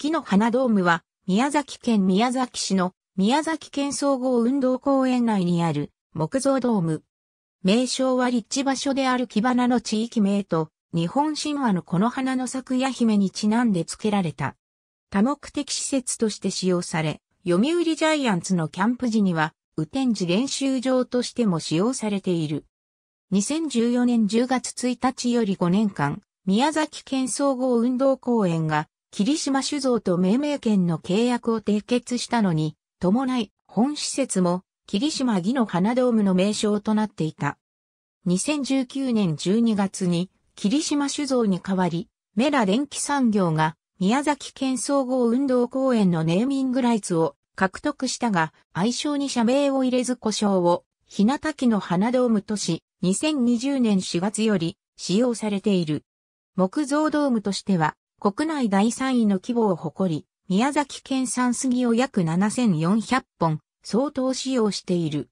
木の花ドームは、宮崎県宮崎市の宮崎県総合運動公園内にある木造ドーム。名称は立地場所である木花の地域名と、日本神話のこの花の咲や姫にちなんで付けられた。多目的施設として使用され、読売ジャイアンツのキャンプ時には、雨天時練習場としても使用されている。2014年10月1日より5年間、宮崎県総合運動公園が霧島酒造と命名権の契約を締結したのに、伴い、本施設も、霧島義の花ドームの名称となっていた。2019年12月に、霧島酒造に代わり、メラ電機産業が、宮崎県総合運動公園のネーミングライツを獲得したが、愛称に社名を入れず故障を、日向木の花ドームとし、2020年4月より使用されている。木造ドームとしては、国内第3位の規模を誇り、宮崎県産杉を約7400本相当使用している。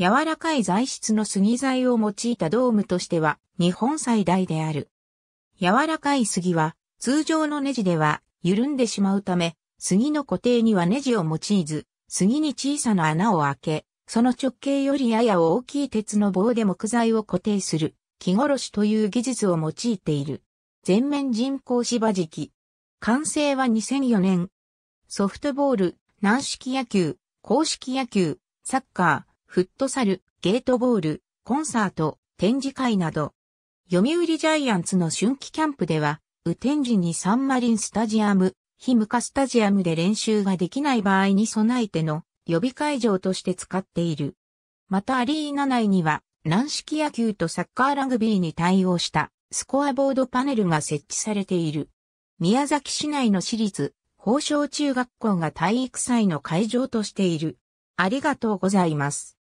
柔らかい材質の杉材を用いたドームとしては日本最大である。柔らかい杉は通常のネジでは緩んでしまうため、杉の固定にはネジを用いず、杉に小さな穴を開け、その直径よりやや大きい鉄の棒で木材を固定する、木殺しという技術を用いている。全面人工芝敷。完成は2004年。ソフトボール、軟式野球、公式野球、サッカー、フットサル、ゲートボール、コンサート、展示会など。読売ジャイアンツの春季キャンプでは、雨天時にサンマリンスタジアム、ヒムカスタジアムで練習ができない場合に備えての予備会場として使っている。またアリーナ内には軟式野球とサッカーラグビーに対応したスコアボードパネルが設置されている。宮崎市内の私立、宝生中学校が体育祭の会場としている。ありがとうございます。